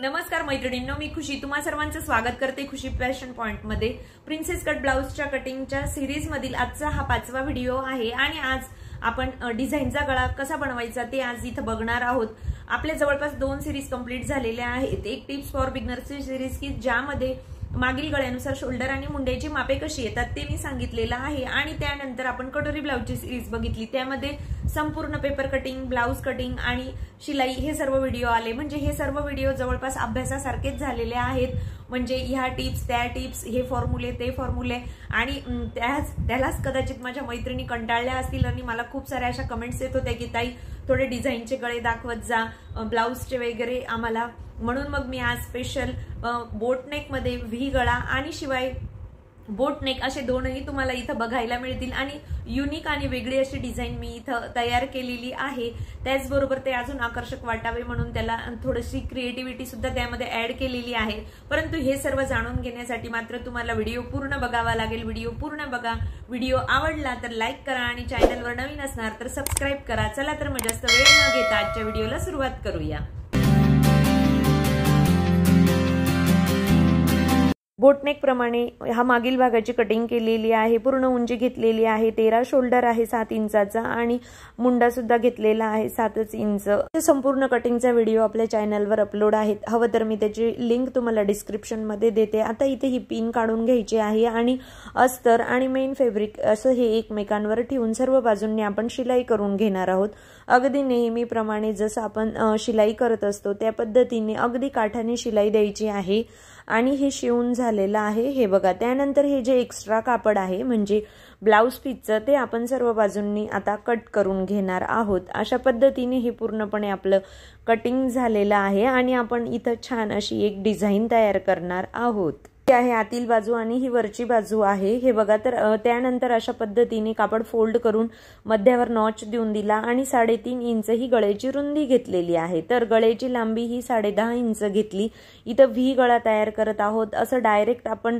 नमस्कार मैत्रिणींनो मी खुशी तुम्हा सर्वांचं स्वागत करते खुशी फॅशन पॉइंट मध्ये प्रिन्सेस कट ब्लाउजच्या कटिंगच्या सिरीज मधील आजचा हा पाचवा व्हिडिओ आहे आणि आज आपण डिझाईनचा गळा कसा बनवायचा ते आज इथं बघणार आहोत आपल्या जवळपास दोन सिरीज कम्प्लीट झालेल्या आहेत एक टिप्स फॉर बिगनर्सची सिरीज की ज्यामध्ये मागील गळ्यानुसार शोल्डर आणि मुंड्याची मापे कशी येतात ते मी सांगितलेलं आहे आणि त्यानंतर आपण कटोरी ब्लाऊजची सिरीज बघितली त्यामध्ये संपूर्ण पेपर कटिंग ब्लाऊज कटिंग आणि शिलाई हे सर्व व्हिडिओ आले म्हणजे हे सर्व व्हिडिओ जवळपास अभ्यासासारखेच झालेले आहेत म्हणजे ह्या टिप्स त्या टिप्स हे फॉर्म्युले ते फॉर्म्युले आणि त्याच त्यालाच कदाचित माझ्या मैत्रिणी कंटाळल्या असतील आणि मला खूप साऱ्या अशा कमेंट्स येत होत्या की ताई थोडे डिझाईनचे गळे दाखवत जा ब्लाऊजचे वगैरे आम्हाला म्हणून मग मी आज स्पेशल बोटनेकमध्ये व्ही गळा आणि शिवाय बोटनेक असे दोनही तुम्हाला इथं बघायला मिळतील आणि युनिक आणि वेगळी अशी डिझाईन मी इथं तयार केलेली आहे त्याचबरोबर ते अजून आकर्षक वाटावे म्हणून त्याला थोडीशी क्रिएटिव्हिटी सुद्धा त्यामध्ये ऍड केलेली आहे परंतु हे सर्व जाणून घेण्यासाठी मात्र तुम्हाला व्हिडिओ पूर्ण बघावा लागेल व्हिडिओ पूर्ण बघा व्हिडिओ आवडला तर लाईक करा आणि चॅनलवर नवीन असणार तर सबस्क्राईब करा चला तर मग जास्त वेळ न घेता आजच्या व्हिडिओला सुरुवात करूया बोटनेकप्रमाणे हा मागील भागाची कटिंग केलेली आहे पूर्ण उंची घेतलेली आहे तेरा शोल्डर आहे सात इंचाचा आणि मुंडा सुद्धा घेतलेला आहे सातच इंच संपूर्ण कटिंगचा व्हिडिओ आपल्या चॅनलवर अपलोड आहेत हवं तर मी त्याची लिंक तुम्हाला डिस्क्रिप्शनमध्ये देते आता इथे ही पिन काढून घ्यायची आहे आणि अस्तर आणि मेन फॅब्रिक असं हे एकमेकांवर ठेवून सर्व बाजूंनी आपण शिलाई करून घेणार आहोत अगदी नेहमीप्रमाणे जसं आपण शिलाई करत असतो त्या पद्धतीने अगदी काठाने शिलाई द्यायची आहे आणि हे शिवून झालेलं आहे हे बघा त्यानंतर हे जे एक्स्ट्रा कापड आहे म्हणजे ब्लाऊज पीसचं ते आपण सर्व बाजूंनी आता कट करून घेणार आहोत अशा पद्धतीने हे पूर्णपणे आपलं कटिंग झालेलं आहे आणि आपण इथं छान अशी एक डिझाईन तयार करणार आहोत आहे आतील बाजू आणि ही वरची बाजू आहे हे बघा तर त्यानंतर अशा पद्धतीने कापड फोल्ड करून मध्यावर नॉच देऊन दिला आणि साडेतीन इंच ही गळ्याची रुंदी घेतलेली आहे तर गळ्याची लांबी ही साडे इंच घेतली इथं व्ही गळा तयार करत आहोत असं डायरेक्ट आपण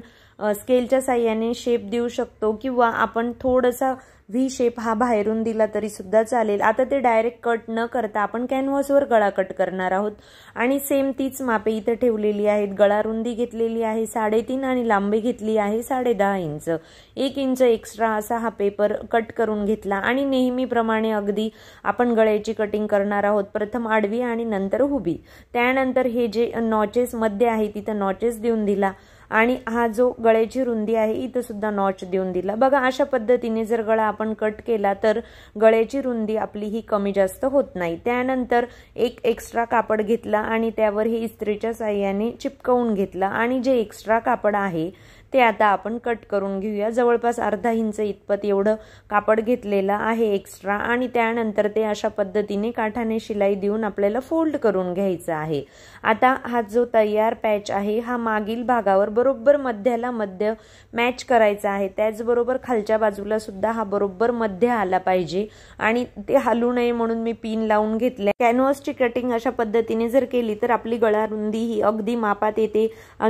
स्केलच्या साह्याने शेप देऊ शकतो किंवा आपण थोडंसं व्ही शेप हा बाहेरून दिला तरी सुद्धा चालेल आता ते डायरेक्ट कट न करता आपण कॅनव्हासवर गळा कट करणार आहोत आणि सेम तीच मापे इथं ठेवलेली आहेत गळा रुंदी घेतलेली आहे साडेतीन आणि लांबी घेतली आहे साडे दहा इंच एक इंच एक्स्ट्रा असा हा पेपर कट करून घेतला आणि नेहमीप्रमाणे अगदी आपण गळ्याची कटिंग करणार आहोत प्रथम आडवी आणि नंतर हुबी त्यानंतर हे जे नॉचेस मध्ये आहे तिथं नॉचेस देऊन दिला आणि हा जो गळ्याची रुंदी आहे इथं सुद्धा नॉच देऊन दिला बघा अशा पद्धतीने जर गळा आपण कट केला तर गळ्याची रुंदी आपली ही कमी जास्त होत नाही त्यानंतर एक एक्स्ट्रा कापड घेतला आणि त्यावर हे इस्त्रीच्या साह्याने चिपकवून घेतला आणि जे एक्स्ट्रा कापड आहे ते आता आपण कट करून घेऊया जवळपास अर्धा इंच इतपत एवढं कापड घेतलेलं आहे एक्स्ट्रा आणि त्यानंतर ते अशा पद्धतीने काठाने शिलाई देऊन आपल्याला फोल्ड करून घ्यायचं आहे आता हा जो तयार पॅच आहे हा मागील भागावर बरोबर मध्याला मध्य मॅच करायचा आहे त्याचबरोबर खालच्या बाजूला सुद्धा हा बरोबर मध्य आला पाहिजे आणि ते हलू नये म्हणून मी पिन लावून घेतले कॅनव्हासची कटिंग अशा पद्धतीने जर केली तर आपली गळा रुंदी ही अगदी मापात येते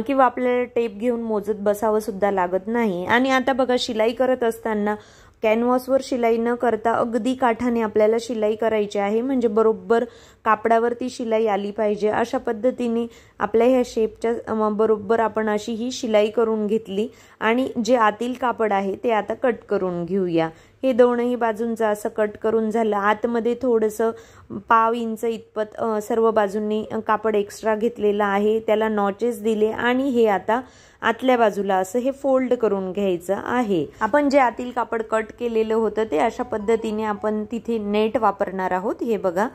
किंवा आपल्याला टेप घेऊन मोजत बसा सुद्धा लागत नाही आणि आता बघा शिलाई करत असताना कॅनव्हासवर शिलाई न करता अगदी काठाने आपल्याला शिलाई करायची आहे म्हणजे बरोबर कापडावरती शिलाई आली पाहिजे अशा पद्धतीने आपल्या ह्या शेपच्या बरोबर आपण अशी ही शिलाई करून घेतली आणि जे आतील कापड आहे ते आता कट करून घेऊया हे दोनही बाजूंचं असं कट करून झालं आतमध्ये थोडंसं पाव इंच इतपत सर्व बाजूंनी कापड एक्स्ट्रा घेतलेलं आहे त्याला नॉचेस दिले आणि हे आता आतल्या बाजूला असं हे फोल्ड करून घ्यायचं आहे आपण जे आतील कापड कट केलेलं होतं ते अशा पद्धतीने आपण तिथे नेट वापरणार आहोत हे बघा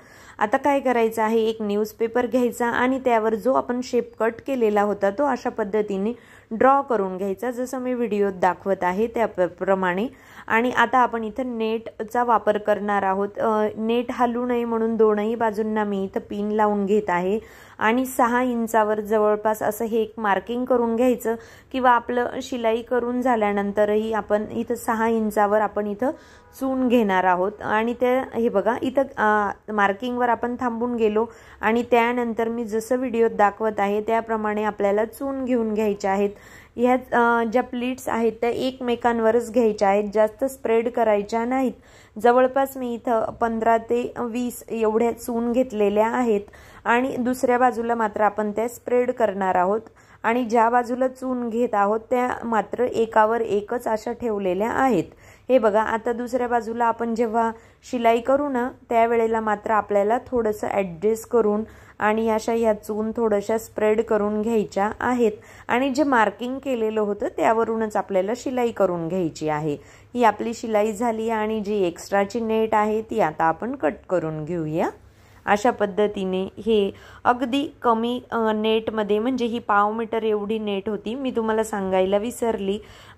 आता काय करायचं आहे एक न्यूजपेपर घ्यायचा आणि त्यावर जो आपण शेप कट केलेला होता तो अशा पद्धतीने ड्रॉ करून घ्यायचा जसं मी व्हिडिओत दाखवत आहे त्याप्रमाणे आणि आता आपण इथं नेटचा वापर करणार आहोत नेट हलू नये म्हणून दोनही बाजूंना मी इथं पिन लावून घेत आहे आणि सहा इंचावर जवळपास असं हे एक मार्किंग करून घ्यायचं किंवा आपलं शिलाई करून झाल्यानंतरही आपण इथं सहा इंचावर आपण इथं चून घेणार आहोत आणि त्या हे बघा इथं मार्किंगवर आपण थांबून गेलो आणि त्यानंतर मी जसं व्हिडिओत दाखवत आहे त्याप्रमाणे आपल्याला चून घेऊन घ्यायचे आहेत ह्या ज्या प्लीट्स आहेत त्या एकमेकांवरच घ्यायच्या आहेत जास्त स्प्रेड करायच्या नाहीत जवळपास मी इथं पंधरा ते वीस एवढ्या चून घेतलेल्या आहेत आणि दुसऱ्या बाजूला मात्र आपण त्या स्प्रेड करणार आहोत आणि ज्या बाजूला चून घेत आहोत त्या मात्र एकावर एकच अशा ठेवलेल्या आहेत हे बघा आता दुसऱ्या बाजूला आपण जेव्हा शिलाई करू ना त्यावेळेला मात्र आपल्याला थोडंसं ॲडजस्ट करून आणि अशा ह्या चून थोड्याशा स्प्रेड करून घ्यायच्या आहेत आणि जे मार्किंग केलेलं होतं त्यावरूनच आपल्याला शिलाई करून घ्यायची आहे ही आपली शिलाई झाली आणि जी एक्स्ट्राची नेट आहे ती आता आपण कट करून घेऊया अशा पद्धतीने हे अगदी कमी नेटमध्ये म्हणजे ही पाव मीटर एवढी नेट होती मी तुम्हाला सांगायला विसरली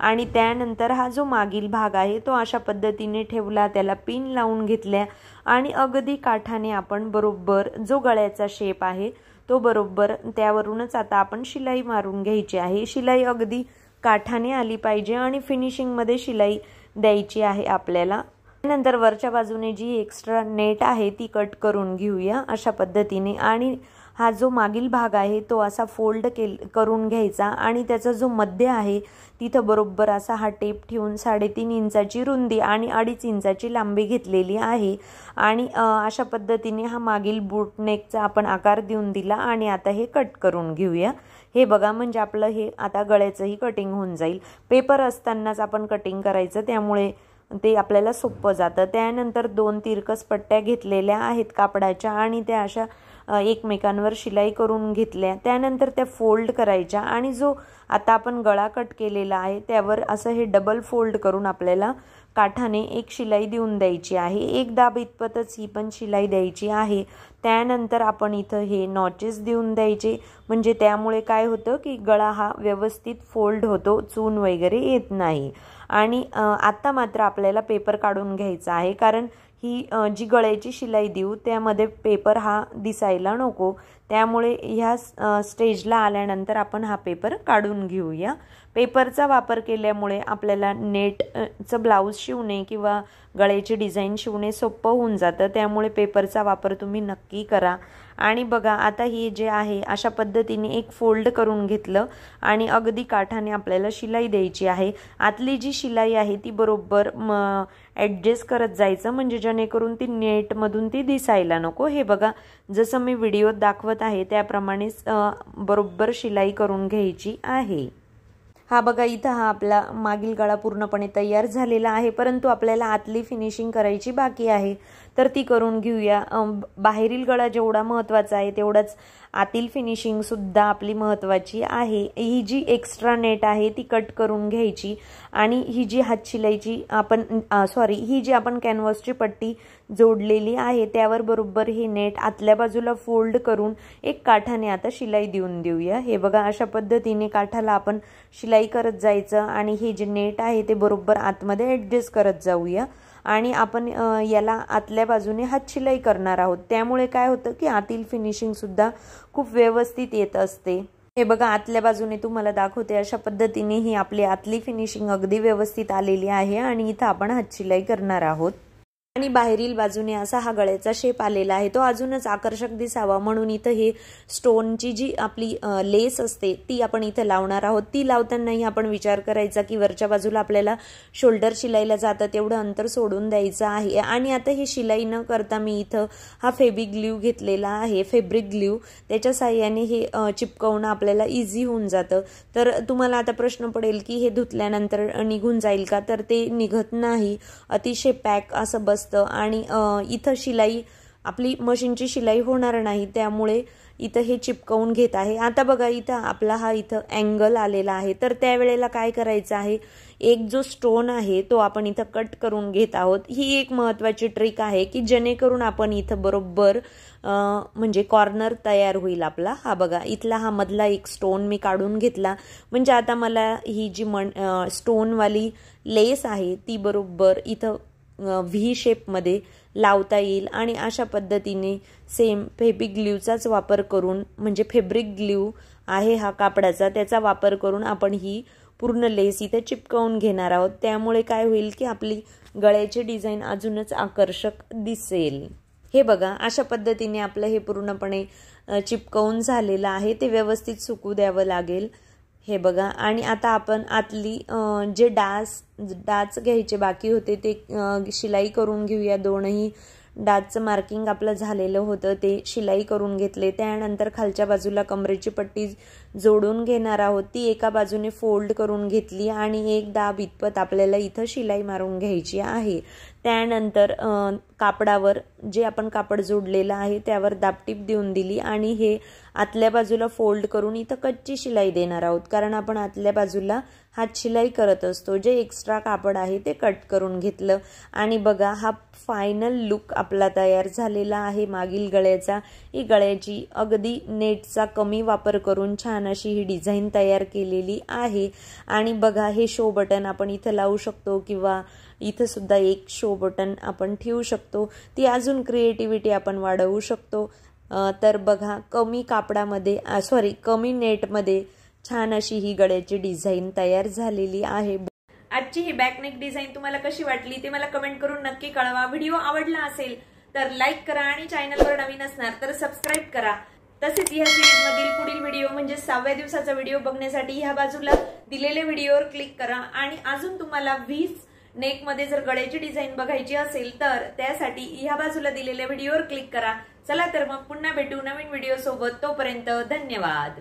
आणि त्यानंतर हा जो मागील भाग आहे तो अशा पद्धतीने ठेवला त्याला पिन लावून घेतल्या आणि अगदी काठाने आपण बरोबर जो गळ्याचा शेप आहे तो बरोबर त्यावरूनच आता आपण शिलाई मारून घ्यायची आहे शिलाई अगदी काठाने आली पाहिजे आणि फिनिशिंगमध्ये शिलाई द्यायची आहे आपल्याला नंतर वरच्या बाजूने जी एक्स्ट्रा नेट आहे ती कट करून घेऊया अशा पद्धतीने आणि हा जो मागील भाग आहे तो असा फोल्ड केल करून घ्यायचा आणि त्याचा जो मध्य आहे तिथं बरोबर असा हा टेप ठेवून साडेतीन इंचाची रुंदी आणि अडीच इंचाची लांबी घेतलेली आहे आणि अशा पद्धतीने हा मागील बुटनेकचा आपण आकार देऊन दिला आणि आता हे कट करून घेऊया हे बघा म्हणजे आपलं हे आता गळ्याचंही कटिंग होऊन जाईल पेपर असतानाच आपण कटिंग करायचं त्यामुळे ते आपल्याला सोपं जातं त्यानंतर दोन तिरकस पट्ट्या घेतलेल्या आहेत कापडाच्या आणि त्या अशा एकमेकांवर शिलाई करून घेतल्या त्यानंतर त्या फोल्ड करायच्या आणि जो आता आपण गळा कट केलेला आहे त्यावर असं हे डबल फोल्ड करून आपल्याला काठाने एक शिलाई देऊन द्यायची आहे एक दाब इतपतच ही पण शिलाई द्यायची आहे त्यानंतर आपण इथं हे नॉचेस देऊन द्यायचे म्हणजे त्यामुळे काय होतं की गळा हा व्यवस्थित फोल्ड होतो चून वगैरे येत नाही आणि आत्ता मात्र आपल्याला पेपर काढून घ्यायचा आहे कारण ही जी गळ्याची शिलाई देऊ त्यामध्ये पेपर हा दिसायला नको त्यामुळे ह्या स्टेजला आल्यानंतर आपण हा पेपर काढून घेऊया पेपरचा वापर केल्यामुळे आपल्याला नेटचं ब्लाऊज शिवणे किंवा गळ्याची डिझाईन शिवणे सोपं होऊन जातं त्यामुळे पेपरचा वापर तुम्ही नक्की करा आणि बघा आता ही जे आहे अशा पद्धतीने एक फोल्ड करून घेतलं आणि अगदी काठाने आपल्याला शिलाई द्यायची आहे आतली जी शिलाई आहे ती बरोबर म ॲडजस्ट करत जायचं म्हणजे जेणेकरून ती नेटमधून ती दिसायला नको हे बघा जसं मी व्हिडिओत दाखवत आहे त्याप्रमाणेच बरोबर शिलाई करून घ्यायची आहे हा बघा इथं हा आपला मागील गळा पूर्णपणे तयार झालेला आहे परंतु आपल्याला आतली फिनिशिंग करायची बाकी आहे तर ती करून घेऊया बाहेरील गळा जेवढा महत्त्वाचा आहे तेवढाच आतील फिनिशिंगसुद्धा आपली महत्त्वाची आहे ही जी एक्स्ट्रा नेट आहे ती कट करून घ्यायची आणि ही जी हातशिलाईची आपण सॉरी ही जी आपण कॅनव्हासची पट्टी जोडलेली आहे त्यावर बरोबर ही नेट आतल्या बाजूला फोल्ड करून एक काठाने आता शिलाई देऊन देऊया हे बघा अशा पद्धतीने काठाला आपण शिलाई करत जायचं आणि हे जे नेट आहे ते बरोबर आतमध्ये ॲडजस्ट करत जाऊया आणि आपण याला आतल्या बाजूने हातशिलाई करणार आहोत त्यामुळे काय होतं की आतील सुद्धा खूप व्यवस्थित येत असते हे बघा आतल्या बाजूने तुम्हाला दाखवते अशा पद्धतीने ही आपली आतली फिनिशिंग अगदी व्यवस्थित आलेली आहे आणि इथं आपण हातशिलाई करणार आहोत आणि बाहेरील बाजूने असा हा गळ्याचा शेप आलेला आहे तो अजूनच आकर्षक दिसावा म्हणून इथं हे स्टोनची जी आपली लेस असते ती आपण इथं लावणार आहोत ती लावतानाही आपण विचार करायचा की वरच्या बाजूला आपल्याला शोल्डर शिलाईला जातं तेवढं अंतर सोडून द्यायचं आहे आणि आता ही शिलाई न करता मी इथं हा फेब्रिक ग्ल्यू घेतलेला आहे फेब्रिक ग्ल्यू त्याच्या साह्याने हे चिपकवणं आपल्याला इझी होऊन जातं तर तुम्हाला आता प्रश्न पडेल की हे धुतल्यानंतर निघून जाईल का तर ते निघत नाही अतिशय पॅक असं बस असतं आणि इथं शिलाई आपली मशीनची शिलाई होणार नाही त्यामुळे इथं हे चिपकवून घेत आहे आता बघा इथं आपला हा इथं अँगल आलेला आहे तर त्यावेळेला काय करायचं आहे एक जो स्टोन आहे तो आपण इथं कट करून घेत आहोत ही एक महत्वाची ट्रिक आहे की जेणेकरून आपण इथं बरोबर म्हणजे कॉर्नर तयार होईल आपला हा बघा इथला हा मधला एक स्टोन मी काढून घेतला म्हणजे आता मला ही जी मण स्टोनवाली लेस आहे ती बरोबर इथं व्ही शेपमध्ये लावता येईल आणि अशा पद्धतीने सेम फेब्रिक ग्ल्यूचाच वापर करून म्हणजे फेब्रिक ग्ल्यू आहे हा कापडाचा त्याचा वापर करून आपण ही पूर्ण लेस इथे चिपकवून घेणार आहोत त्यामुळे काय होईल की आपली गळ्याची डिझाईन अजूनच आकर्षक दिसेल हे बघा अशा पद्धतीने आपलं हे पूर्णपणे चिपकवून झालेलं आहे ते व्यवस्थित सुकू द्यावं लागेल हे बघा आणि आता आपण आतली जे डास डाच घ्यायचे बाकी होते ते शिलाई करून घेऊया दोनही डाचचं मार्किंग आपलं झालेलं होतं ते शिलाई करून घेतले त्यानंतर खालच्या बाजूला कमरेची पट्टी जोडून घेणार आहोत ती एका बाजूने फोल्ड करून घेतली आणि एक दाब इतपत आपल्याला इथं शिलाई मारून घ्यायची आहे त्यानंतर कापडावर जे आपण कापड जोडलेलं आहे त्यावर दापटीप देऊन दिली आणि हे आतल्या बाजूला फोल्ड करून इथं कच्ची शिलाई देणार आहोत कारण आपण आतल्या बाजूला हात शिलाई करत असतो जे एक्स्ट्रा कापड आहे ते कट करून घेतलं आणि बघा हा फायनल लुक आपला तयार झालेला आहे मागील गळ्याचा ही गळ्याची अगदी नेटचा कमी वापर करून छान अशी ही डिझाईन तयार केलेली आहे आणि बघा हे शो बटन आपण इथं लावू शकतो किंवा इथं सुद्धा एक शो बटन आपण ठेवू शकतो ती अजून क्रिएटिव्हिटी आपण वाढवू शकतो तर बघा कमी कापडामध्ये सॉरी कमी नेटमध्ये छान अशी ही गड्याची डिझाईन तयार झालेली आहे आजची ही बॅकनेक डिझाईन तुम्हाला कशी वाटली ते मला कमेंट करून नक्की कळवा व्हिडिओ आवडला असेल तर लाईक करा आणि चॅनलवर नवीन असणार तर सबस्क्राईब करा तसेच ह्या मधील पुढील व्हिडिओ म्हणजे सहाव्या दिवसाचा व्हिडिओ बघण्यासाठी ह्या बाजूला दिलेल्या व्हिडिओवर क्लिक करा आणि अजून तुम्हाला वीस नेकमध्ये जर गळ्याची डिझाईन बघायची असेल तर त्यासाठी ह्या बाजूला दिलेल्या व्हिडिओवर क्लिक करा चला तर मग पुन्हा भेटू नवीन व्हिडिओ सोबत तोपर्यंत धन्यवाद